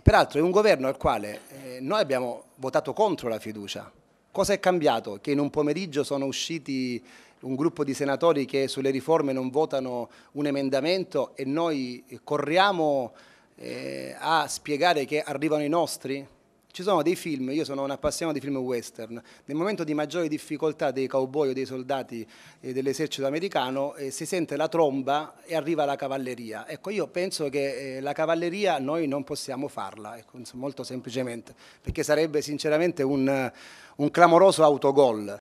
E peraltro è un governo al quale eh, noi abbiamo votato contro la fiducia. Cosa è cambiato? Che in un pomeriggio sono usciti un gruppo di senatori che sulle riforme non votano un emendamento e noi corriamo eh, a spiegare che arrivano i nostri? Ci sono dei film, io sono un appassionato di film western, nel momento di maggiore difficoltà dei cowboy o dei soldati eh, dell'esercito americano eh, si sente la tromba e arriva la cavalleria. Ecco, io penso che eh, la cavalleria noi non possiamo farla, ecco, molto semplicemente, perché sarebbe sinceramente un, un clamoroso autogol.